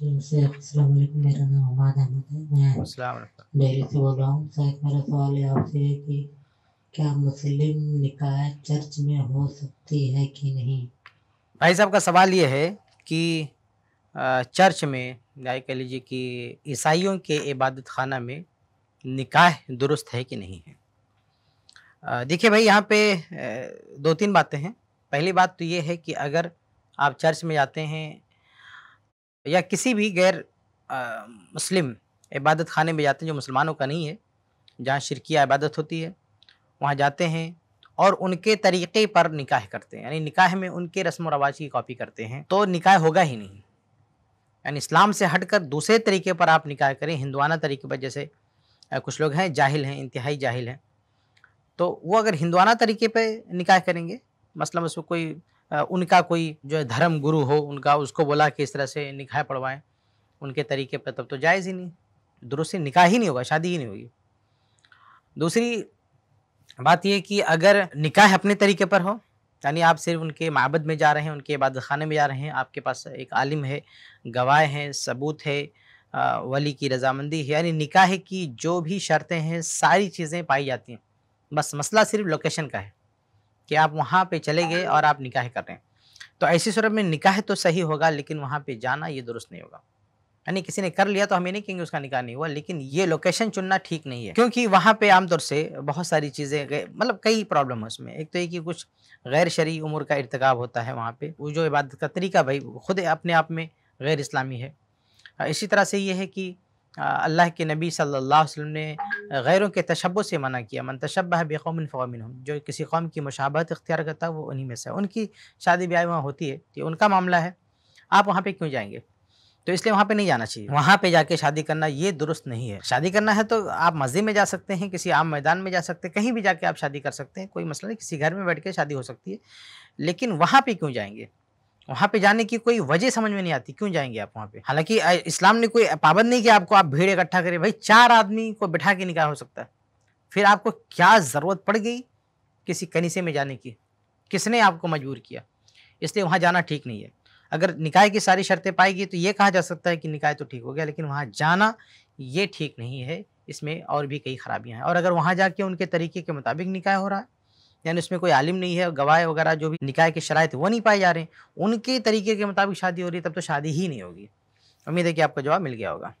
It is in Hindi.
मेरा नाम हमाद अहमद है मैं डेली से बोल रहा हूँ शायद मेरा सवाल ये आपसे है कि क्या मुस्लिम निकाय चर्च में हो सकती है कि नहीं भाई साहब का सवाल ये है कि चर्च में जाए कह लीजिए कि ईसाइयों के इबादत खाना में निकाह दुरुस्त है कि नहीं है देखिए भाई यहाँ पे दो तीन बातें हैं पहली बात तो ये है कि अगर आप चर्च में जाते हैं या किसी भी गैर मुस्लिम इबादत खाने में जाते हैं जो मुसलमानों का नहीं है जहाँ शिरकिया इबादत होती है वहाँ जाते हैं और उनके तरीक़े पर निकाह करते हैं यानी निकाह में उनके रस्म व रवाज की कॉपी करते हैं तो निकाह होगा ही नहीं यानी इस्लाम से हटकर दूसरे तरीके पर आप निकाह करें हिंदुआना तरीके पर जैसे कुछ लोग हैं जाहिल हैं इंतहाई जाहिल हैं तो वो अगर हिंदुआना तरीके पर निकाह करेंगे मसलन मतलब उसको कोई उनका कोई जो है धर्म गुरु हो उनका उसको बोला कि इस तरह से निकाह पढ़वाएं उनके तरीके पर तब तो जायज़ ही नहीं दुरुस्त निकाह ही नहीं होगा शादी ही नहीं होगी दूसरी बात यह कि अगर निकाह अपने तरीके पर हो यानी आप सिर्फ उनके मबद में जा रहे हैं उनके इबादत खाने में जा रहे हैं आपके पास एक आलिम है गवाह हैं सबूत है वली की रजामंदी है यानी निकाह की जो भी शर्तें हैं सारी चीज़ें पाई जाती हैं बस मसला सिर्फ लोकेशन का है कि आप वहाँ पे चले गए और आप निकाह कर रहे हैं तो ऐसी सूरत में निकाह तो सही होगा लेकिन वहाँ पे जाना ये दुरुस्त नहीं होगा यानी किसी ने कर लिया तो हम ये नहीं कहेंगे उसका निकाह नहीं हुआ लेकिन ये लोकेशन चुनना ठीक नहीं है क्योंकि वहाँ पे आमतौर से बहुत सारी चीज़ें मतलब कई प्रॉब्लम है उसमें एक तो ये कि कुछ गैर शरी उम्र का इरतकब होता है वहाँ पर वो जो इबादत का तरीका भाई खुद अपने आप में गैर इस्लामी है इसी तरह से ये है कि अल्लाह के नबी सल्लल्लाहु अलैहि वसल्लम ने गैरों के तशब से मना किया मन है बेकौमिन फ़ौमिन जो किसी कौम की मुशाबत इख्तियार करता है वो उन्हीं में से है उनकी शादी ब्याह वहाँ होती है तो उनका मामला है आप वहाँ पर क्यों जाएंगे तो इसलिए वहाँ पे नहीं जाना चाहिए वहाँ पे जाके शादी करना ये दुरुस्त नहीं है शादी करना है तो आप मस्जिद में जा सकते हैं किसी आम मैदान में जा सकते हैं कहीं भी जाके आप शादी कर सकते हैं कोई मसला नहीं किसी घर में बैठ के शादी हो सकती है लेकिन वहाँ पे क्यों जाएंगे वहाँ पे जाने की कोई वजह समझ में नहीं आती क्यों जाएंगे आप वहाँ पे हालांकि इस्लाम ने कोई पाबंद नहीं किया आपको आप भीड़ इकट्ठा करें भाई चार आदमी को बैठा के निकाह हो सकता है फिर आपको क्या ज़रूरत पड़ गई किसी कनीसे में जाने की किसने आपको मजबूर किया इसलिए वहाँ जाना ठीक नहीं है अगर निकाय की सारी शर्तें पाएगी तो ये कहा जा सकता है कि निकाय तो ठीक हो गया लेकिन वहाँ जाना ये ठीक नहीं है इसमें और भी कई खराबियाँ हैं और अगर वहाँ जाके उनके तरीके के मुताबिक निकाय हो रहा है यानी उसमें कोई आलिम नहीं है गवाह वगैरह जो भी निकाय के शराय वो नहीं पाए जा रहे उनके तरीके के मुताबिक शादी हो रही है तब तो शादी ही नहीं होगी उम्मीद है कि आपका जवाब मिल गया होगा